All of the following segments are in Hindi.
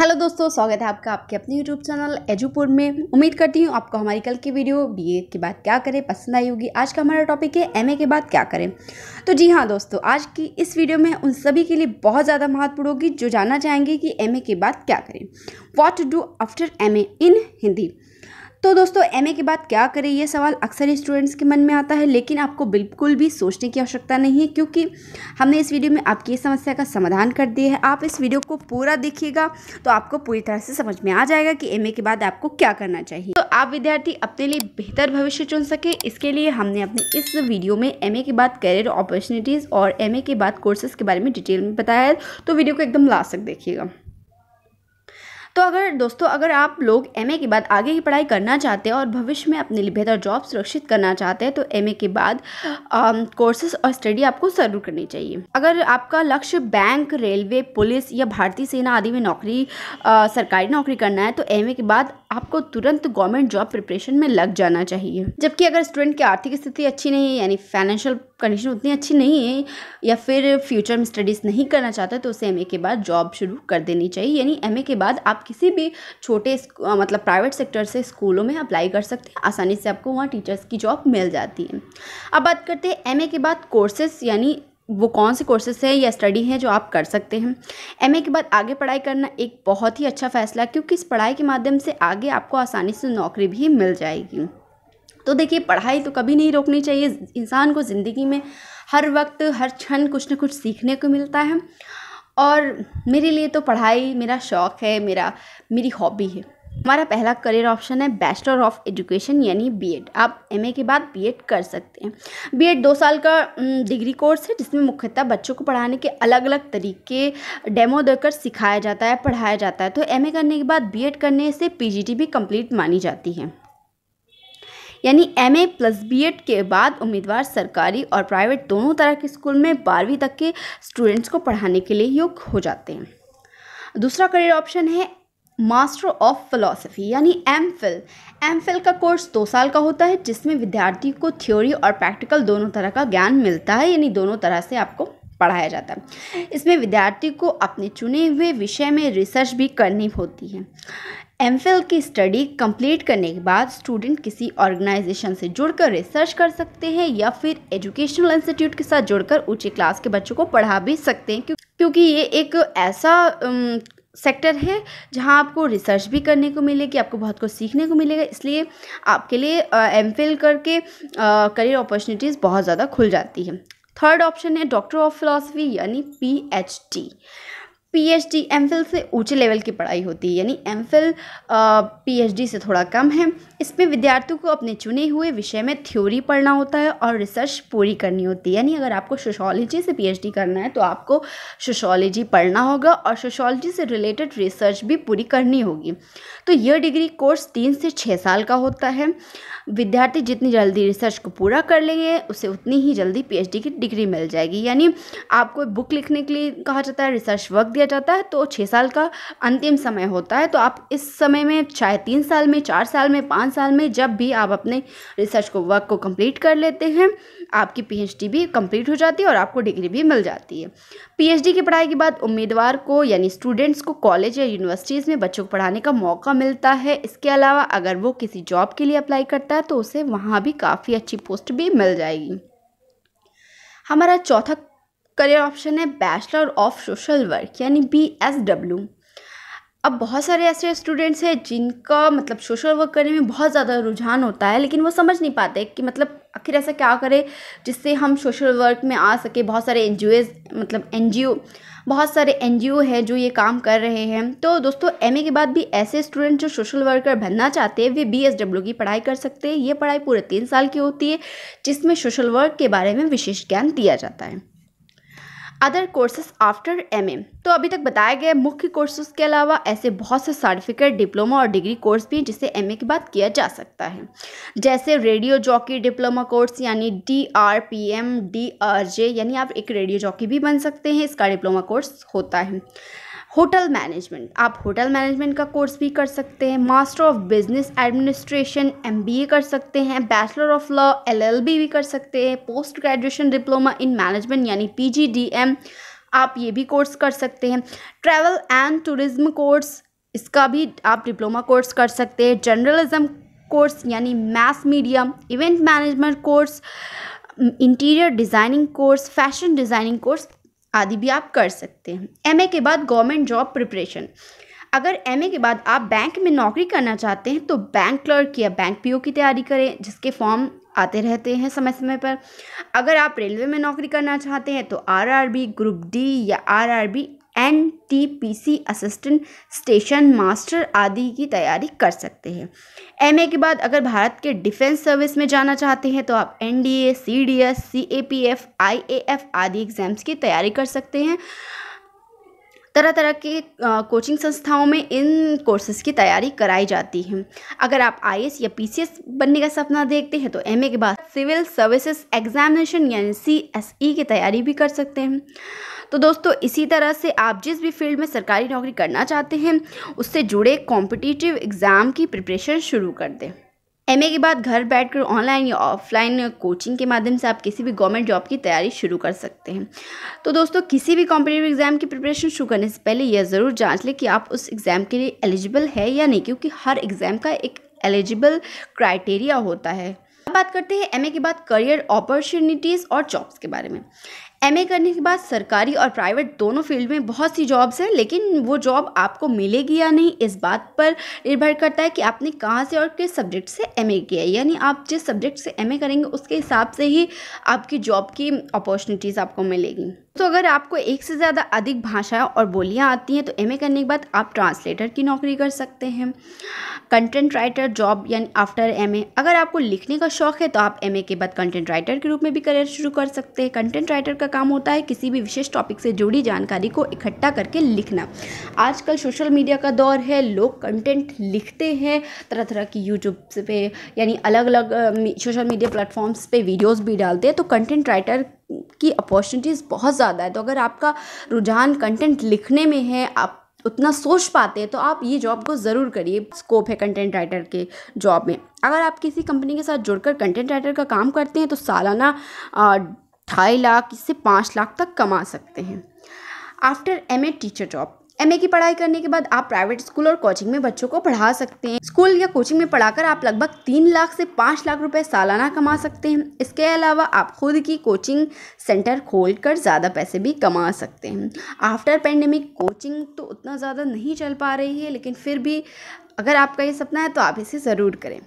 हेलो दोस्तों स्वागत है आपका आपके अपने यूट्यूब चैनल एजुपुर में उम्मीद करती हूँ आपको हमारी कल की वीडियो बीए के बाद क्या करें पसंद आई होगी आज का हमारा टॉपिक है एमए के बाद क्या करें तो जी हाँ दोस्तों आज की इस वीडियो में उन सभी के लिए बहुत ज़्यादा महत्वपूर्ण होगी जो जानना चाहेंगे कि एम के बाद क्या करें what to do after M in Hindi तो दोस्तों एमए के बाद क्या करें ये सवाल अक्सर स्टूडेंट्स के मन में आता है लेकिन आपको बिल्कुल भी सोचने की आवश्यकता नहीं है क्योंकि हमने इस वीडियो में आपकी समस्या का समाधान कर दिया है आप इस वीडियो को पूरा देखिएगा तो आपको पूरी तरह से समझ में आ जाएगा कि एमए के बाद आपको क्या करना चाहिए तो आप विद्यार्थी अपने लिए बेहतर भविष्य चुन सके इसके लिए हमने अपने इस वीडियो में एम के बाद करियर अपॉर्चुनिटीज़ और एम के बाद कोर्सेज के बारे में डिटेल में बताया है तो वीडियो को एकदम लास्ट तक देखिएगा तो अगर दोस्तों अगर आप लोग एम के बाद आगे की पढ़ाई करना चाहते हैं और भविष्य में अपने लिए बेहतर जॉब सुरक्षित करना चाहते हैं तो एम के बाद कोर्सेस और स्टडी आपको जरूर करनी चाहिए अगर आपका लक्ष्य बैंक रेलवे पुलिस या भारतीय सेना आदि में नौकरी आ, सरकारी नौकरी करना है तो एम के बाद आपको तुरंत गवर्नमेंट जॉब प्रिपरेशन में लग जाना चाहिए जबकि अगर स्टूडेंट की आर्थिक स्थिति अच्छी नहीं है यानी फाइनेंशियल कंडीशन उतनी अच्छी नहीं है या फिर फ्यूचर में स्टडीज़ नहीं करना चाहता तो उसे एम के बाद जॉब शुरू कर देनी चाहिए यानी एम के बाद आप किसी भी छोटे मतलब प्राइवेट सेक्टर से स्कूलों में अप्लाई कर सकते हैं आसानी से आपको वहाँ टीचर्स की जॉब मिल जाती है अब बात करते हैं एम के बाद कोर्सेस यानी वो कौन से कोर्सेस हैं या स्टडी हैं जो आप कर सकते हैं एमए के बाद आगे पढ़ाई करना एक बहुत ही अच्छा फैसला है क्योंकि इस पढ़ाई के माध्यम से आगे आपको आसानी से नौकरी भी मिल जाएगी तो देखिए पढ़ाई तो कभी नहीं रोकनी चाहिए इंसान को ज़िंदगी में हर वक्त हर क्षण कुछ ना कुछ सीखने को मिलता है और मेरे लिए तो पढ़ाई मेरा शौक़ है मेरा मेरी हॉबी है हमारा पहला करियर ऑप्शन है बैचलर ऑफ एजुकेशन यानी बीएड आप एमए के बाद बीएड कर सकते हैं बीएड दो साल का डिग्री कोर्स है जिसमें मुख्यतः बच्चों को पढ़ाने के अलग अलग तरीके डेमो देकर सिखाया जाता है पढ़ाया जाता है तो एमए करने के बाद बीएड करने से पीजीटी भी कंप्लीट मानी जाती है यानी M A plus B Ed के बाद उम्मीदवार सरकारी और प्राइवेट दोनों तरह के स्कूल में बारहवीं तक के स्टूडेंट्स को पढ़ाने के लिए योग्य हो जाते हैं दूसरा करियर ऑप्शन है मास्टर ऑफ फ़िलोसफी यानी एम फिल एम फिल का कोर्स दो साल का होता है जिसमें विद्यार्थी को थ्योरी और प्रैक्टिकल दोनों तरह का ज्ञान मिलता है यानी दोनों तरह से आपको पढ़ाया जाता है इसमें विद्यार्थी को अपने चुने हुए विषय में रिसर्च भी करनी होती है एम फिल की स्टडी कंप्लीट करने के बाद स्टूडेंट किसी ऑर्गेनाइजेशन से जुड़कर रिसर्च कर सकते हैं या फिर एजुकेशनल इंस्टीट्यूट के साथ जुड़कर ऊंचे क्लास के बच्चों को पढ़ा भी सकते हैं क्योंकि ये एक ऐसा सेक्टर है जहाँ आपको रिसर्च भी करने को मिलेगी आपको बहुत कुछ सीखने को मिलेगा इसलिए आपके लिए एम फिल करके करियर अपॉर्चुनिटीज़ बहुत ज़्यादा खुल जाती है थर्ड ऑप्शन है डॉक्टर ऑफ फ़िलासफ़ी यानी पी एच पीएचडी एमफिल से ऊंचे लेवल की पढ़ाई होती है यानी एमफिल पीएचडी से थोड़ा कम है इसमें विद्यार्थियों को अपने चुने हुए विषय में थ्योरी पढ़ना होता है और रिसर्च पूरी करनी होती है यानी अगर आपको सोशोलॉजी से पीएचडी करना है तो आपको सोशोलॉजी पढ़ना होगा और सोशोलॉजी से रिलेटेड रिसर्च भी पूरी करनी होगी तो यह डिग्री कोर्स तीन से छः साल का होता है विद्यार्थी जितनी जल्दी रिसर्च को पूरा कर लेंगे उसे उतनी ही जल्दी पी की डिग्री मिल जाएगी यानी आपको बुक लिखने के लिए कहा जाता है रिसर्च वर्क दिया दिया जाता है तो छः साल का अंतिम समय होता है तो आप इस समय में चाहे तीन साल में चार साल में पाँच साल में जब भी आप अपने रिसर्च को वर्क को कंप्लीट कर लेते हैं आपकी पीएचडी भी कंप्लीट हो जाती है और आपको डिग्री भी मिल जाती है पीएचडी की पढ़ाई के बाद उम्मीदवार को यानी स्टूडेंट्स को कॉलेज या यूनिवर्सिटीज़ में बच्चों को पढ़ाने का मौका मिलता है इसके अलावा अगर वो किसी जॉब के लिए अप्लाई करता है तो उसे वहाँ भी काफ़ी अच्छी पोस्ट भी मिल जाएगी हमारा चौथा करियर ऑप्शन है बैचलर ऑफ सोशल वर्क यानी बी एस डब्ल्यू अब बहुत सारे ऐसे स्टूडेंट्स हैं जिनका मतलब सोशल वर्क करने में बहुत ज़्यादा रुझान होता है लेकिन वो समझ नहीं पाते कि मतलब आखिर ऐसा क्या करें जिससे हम सोशल वर्क में आ सके बहुत सारे एन मतलब एन बहुत सारे एन हैं जो ये काम कर रहे हैं तो दोस्तों एम के बाद भी ऐसे स्टूडेंट जो सोशल वर्कर बनना चाहते हैं वे बी की पढ़ाई कर सकते हैं ये पढ़ाई पूरे तीन साल की होती है जिसमें सोशल वर्क के बारे में विशेष ज्ञान दिया जाता है अदर कोर्सेज आफ्टर एम तो अभी तक बताया गया मुख्य कोर्सेज के अलावा ऐसे बहुत से सर्टिफिकेट डिप्लोमा और डिग्री कोर्स भी हैं जिसे एम के बाद किया जा सकता है जैसे रेडियो जॉकी डिप्लोमा कोर्स यानी D R P M D R J यानी आप एक रेडियो जॉकी भी बन सकते हैं इसका डिप्लोमा कोर्स होता है होटल मैनेजमेंट आप होटल मैनेजमेंट का कोर्स भी कर सकते हैं master of business administration MBA कर सकते हैं बैचलर ऑफ लॉ एलएलबी भी कर सकते हैं post graduation diploma in management यानी पीजीडीएम आप ये भी कोर्स कर सकते हैं ट्रैवल एंड टूरिज्म कोर्स इसका भी आप डिप्लोमा कोर्स कर सकते हैं जर्नलिज्म कोर्स यानी mass media event management course interior designing course fashion designing course आदि भी आप कर सकते हैं एम के बाद गवर्नमेंट जॉब प्रिपरेशन अगर एम के बाद आप बैंक में नौकरी करना चाहते हैं तो बैंक क्लर्क या बैंक पी की तैयारी करें जिसके फॉर्म आते रहते हैं समय समय पर अगर आप रेलवे में नौकरी करना चाहते हैं तो आरआरबी ग्रुप डी या RRB N T P C assistant station master आदि की तैयारी कर सकते हैं एम के बाद अगर भारत के डिफेंस सर्विस में जाना चाहते हैं तो आप N D A C D S C A P F I A F आदि एग्ज़ाम्स की तैयारी कर सकते हैं तरह तरह के कोचिंग संस्थाओं में इन कोर्सेज़ की तैयारी कराई जाती है अगर आप आई या पी बनने का सपना देखते हैं तो एम के बाद सिविल सर्विसेज एग्जामिनेशन यानी सी e की तैयारी भी कर सकते हैं तो दोस्तों इसी तरह से आप जिस भी फील्ड में सरकारी नौकरी करना चाहते हैं उससे जुड़े कॉम्पिटिटिव एग्ज़ाम की प्रिपरेशन शुरू कर दें एम के बाद घर बैठकर ऑनलाइन या ऑफलाइन कोचिंग के माध्यम से आप किसी भी गवर्नमेंट जॉब की तैयारी शुरू कर सकते हैं तो दोस्तों किसी भी कॉम्पिटेटिव एग्जाम की प्रिपरेशन शुरू करने से पहले यह ज़रूर जांच लें कि आप उस एग्ज़ाम के लिए एलिजिबल है या नहीं क्योंकि हर एग्ज़ाम का एक एलिजिबल क्राइटेरिया होता है बात करते हैं एमए के बाद करियर अपॉर्चुनिटीज़ और जॉब्स के बारे में एमए करने के बाद सरकारी और प्राइवेट दोनों फील्ड में बहुत सी जॉब्स हैं लेकिन वो जॉब आपको मिलेगी या नहीं इस बात पर निर्भर करता है कि आपने कहाँ से और किस सब्जेक्ट से एमए किया है यानी आप जिस सब्जेक्ट से एमए करेंगे उसके हिसाब से ही आपकी जॉब की अपॉर्चुनिटीज़ आपको मिलेगी तो अगर आपको एक से ज़्यादा अधिक भाषाएं और बोलियां आती हैं तो एमए करने के बाद आप ट्रांसलेटर की नौकरी कर सकते हैं कंटेंट राइटर जॉब यानी आफ्टर एमए अगर आपको लिखने का शौक़ है तो आप एमए के बाद कंटेंट राइटर के रूप में भी करियर शुरू कर सकते हैं कंटेंट राइटर का काम होता है किसी भी विशेष टॉपिक से जुड़ी जानकारी को इकट्ठा करके लिखना आजकल सोशल मीडिया का दौर है लोग कंटेंट लिखते हैं तरह तरह की यूट्यूब पे यानी अलग अलग सोशल मीडिया प्लेटफॉर्म्स पर वीडियोज़ भी डालते हैं तो कंटेंट राइटर की अपॉर्चुनिटीज़ बहुत ज़्यादा है तो अगर आपका रुझान कंटेंट लिखने में है आप उतना सोच पाते हैं तो आप ये जॉब को ज़रूर करिए स्कोप है कंटेंट राइटर के जॉब में अगर आप किसी कंपनी के साथ जुड़कर कंटेंट राइटर का काम करते हैं तो सालाना ढाई लाख इससे पाँच लाख तक कमा सकते हैं after M A teacher job MA की पढ़ाई करने के बाद आप प्राइवेट स्कूल और कोचिंग में बच्चों को पढ़ा सकते हैं स्कूल या कोचिंग में पढ़ाकर आप लगभग तीन लाख से पाँच लाख रुपए सालाना कमा सकते हैं इसके अलावा आप खुद की कोचिंग सेंटर खोलकर ज़्यादा पैसे भी कमा सकते हैं आफ्टर पेंडेमिक कोचिंग तो उतना ज़्यादा नहीं चल पा रही है लेकिन फिर भी अगर आपका ये सपना है तो आप इसे ज़रूर करें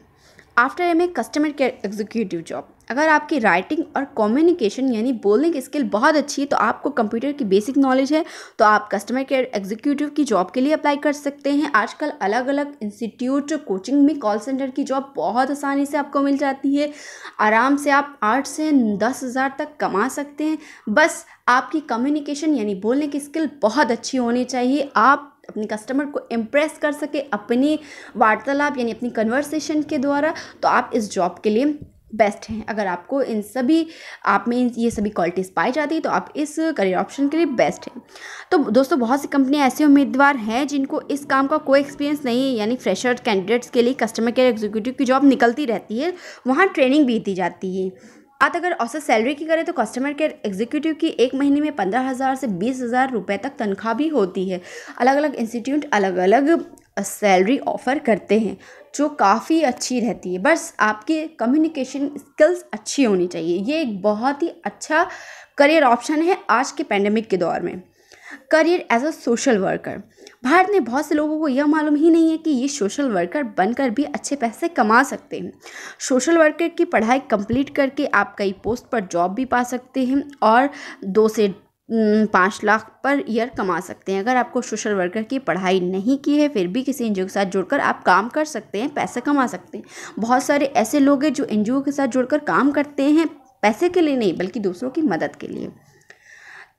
after M customer care executive job अगर आपकी राइटिंग और कम्युनिकेशन यानी बोलने की स्किल बहुत अच्छी है तो आपको कंप्यूटर की बेसिक नॉलेज है तो आप कस्टमर केयर एग्जीक्यूटिव की जॉब के लिए अप्लाई कर सकते हैं आजकल अलग अलग इंस्टीट्यूट कोचिंग में कॉल सेंटर की जॉब बहुत आसानी से आपको मिल जाती है आराम से आप आठ से दस हज़ार तक कमा सकते हैं बस आपकी कम्युनिकेशन यानी बोलने की स्किल बहुत अच्छी होनी चाहिए आप अपने कस्टमर को इम्प्रेस कर सके अपनी वार्तालाप यानी अपनी कन्वर्सेशन के द्वारा तो आप इस जॉब के लिए बेस्ट हैं अगर आपको इन सभी आप में ये सभी क्वालिटीज़ पाई जाती है तो आप इस करियर ऑप्शन के लिए बेस्ट हैं तो दोस्तों बहुत सी कंपनियां ऐसे उम्मीदवार हैं जिनको इस काम का कोई एक्सपीरियंस नहीं है यानी फ्रेशर कैंडिडेट्स के लिए कस्टमर केयर एग्जीक्यूटिव की जॉब निकलती रहती है वहाँ ट्रेनिंग भी दी जाती है आप अगर औसत सैलरी की करें तो कस्टमर केयर एग्जीक्यूटिव की एक महीने में पंद्रह हज़ार से बीस हज़ार रुपये तक तनख्वाह भी होती है अलग अलग इंस्टीट्यूट अलग अलग सैलरी ऑफ़र करते हैं जो काफ़ी अच्छी रहती है बस आपके कम्युनिकेशन स्किल्स अच्छी होनी चाहिए ये एक बहुत ही अच्छा करियर ऑप्शन है आज के पैंडमिक के दौर में career as a social worker Bharat में बहुत से लोगों को यह मालूम ही नहीं है कि ये सोशल वर्कर बनकर भी अच्छे पैसे कमा सकते हैं सोशल वर्कर की पढ़ाई कंप्लीट करके आप कई पोस्ट पर जॉब भी पा सकते हैं और दो से पाँच लाख पर ईयर कमा सकते हैं अगर आपको सोशल वर्कर की पढ़ाई नहीं की है फिर भी किसी एन के साथ जुड़कर आप काम कर सकते हैं पैसे कमा सकते हैं बहुत सारे ऐसे लोग हैं जो एन के साथ जुड़कर काम करते हैं पैसे के लिए नहीं बल्कि दूसरों की मदद के लिए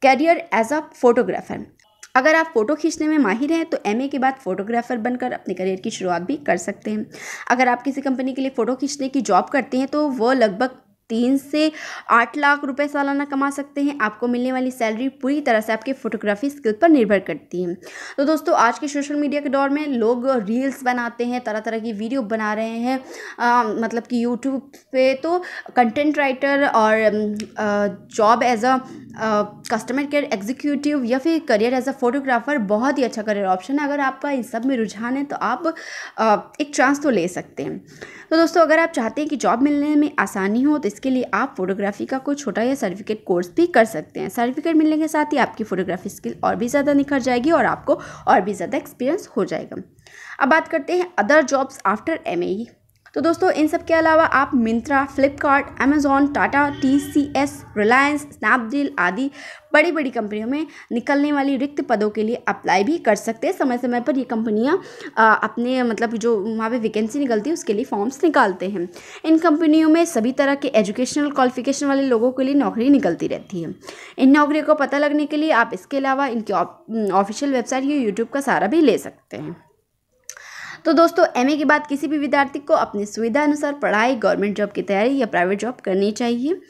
कैरियर एज अ फोटोग्राफर अगर आप फ़ोटो खींचने में माहिर हैं तो एमए के बाद फ़ोटोग्राफ़र बनकर अपने करियर की शुरुआत भी कर सकते हैं अगर आप किसी कंपनी के लिए फ़ोटो खींचने की जॉब करते हैं तो वो लगभग तीन से आठ लाख रुपए सालाना कमा सकते हैं आपको मिलने वाली सैलरी पूरी तरह से आपके फोटोग्राफी स्किल पर निर्भर करती है तो दोस्तों आज के सोशल मीडिया के दौर में लोग रील्स बनाते हैं तरह तरह की वीडियो बना रहे हैं आ, मतलब कि यूट्यूब पे तो कंटेंट राइटर और job as a customer care executive या फिर करियर एज अ फोटोग्राफर बहुत ही अच्छा करियर ऑप्शन है अगर आपका इन सब में रुझान है तो आप आ, एक चांस तो ले सकते हैं तो दोस्तों अगर आप चाहते हैं कि जॉब मिलने में आसानी हो तो इसके लिए आप फोटोग्राफी का कोई छोटा या सर्टिफिकेट कोर्स भी कर सकते हैं सर्टिफिकेट मिलने के साथ ही आपकी फोटोग्राफी स्किल और भी ज़्यादा निखर जाएगी और आपको और भी ज़्यादा एक्सपीरियंस हो जाएगा अब बात करते हैं अदर जॉब्स आफ्टर एम तो दोस्तों इन सब के अलावा आप Myntra Flipkart Amazon Tata T C S Reliance Snapdeal आदि बड़ी बड़ी कंपनियों में निकलने वाली रिक्त पदों के लिए अप्लाई भी कर सकते हैं समय समय पर ये कंपनियाँ अपने मतलब जो वहाँ पे वैकेंसी निकलती है उसके लिए फॉर्म्स निकालते हैं इन कंपनियों में सभी तरह के एजुकेशनल क्वालिफिकेशन वाले लोगों के लिए नौकरी निकलती रहती है इन नौकरियों को पता लगने के लिए आप इसके अलावा इनकी ऑफिशियल वेबसाइट या यूट्यूब का सहारा भी ले सकते हैं तो दोस्तों एमए के बाद किसी भी विद्यार्थी को अपनी सुविधा अनुसार पढ़ाई गवर्नमेंट जॉब की तैयारी या प्राइवेट जॉब करनी चाहिए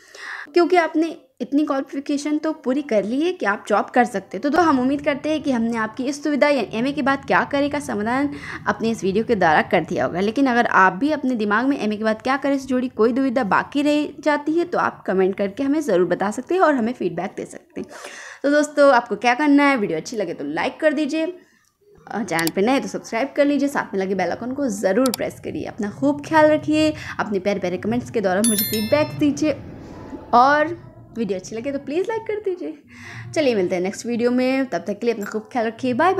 क्योंकि आपने इतनी क्वालिफिकेशन तो पूरी कर ली है कि आप जॉब कर सकते हैं तो दो हम उम्मीद करते हैं कि हमने आपकी इस सुविधा या एमए के बाद क्या करें का समाधान अपने इस वीडियो के द्वारा कर दिया होगा लेकिन अगर आप भी अपने दिमाग में एमए के बाद क्या करें से जुड़ी कोई दुविधा बाकी रह जाती है तो आप कमेंट करके हमें ज़रूर बता सकते हैं और हमें फीडबैक दे सकते हैं तो दोस्तों आपको क्या करना है वीडियो अच्छी लगे तो लाइक कर दीजिए चैनल पे नए तो सब्सक्राइब कर लीजिए साथ में लगे बेल आइकन को ज़रूर प्रेस करिए अपना खूब ख्याल रखिए अपने प्यारे प्यारे कमेंट्स के दौरान मुझे फीडबैक दीजिए और वीडियो अच्छी लगे तो प्लीज़ लाइक कर दीजिए चलिए मिलते हैं नेक्स्ट वीडियो में तब तक के लिए अपना खूब ख्याल रखिए बाय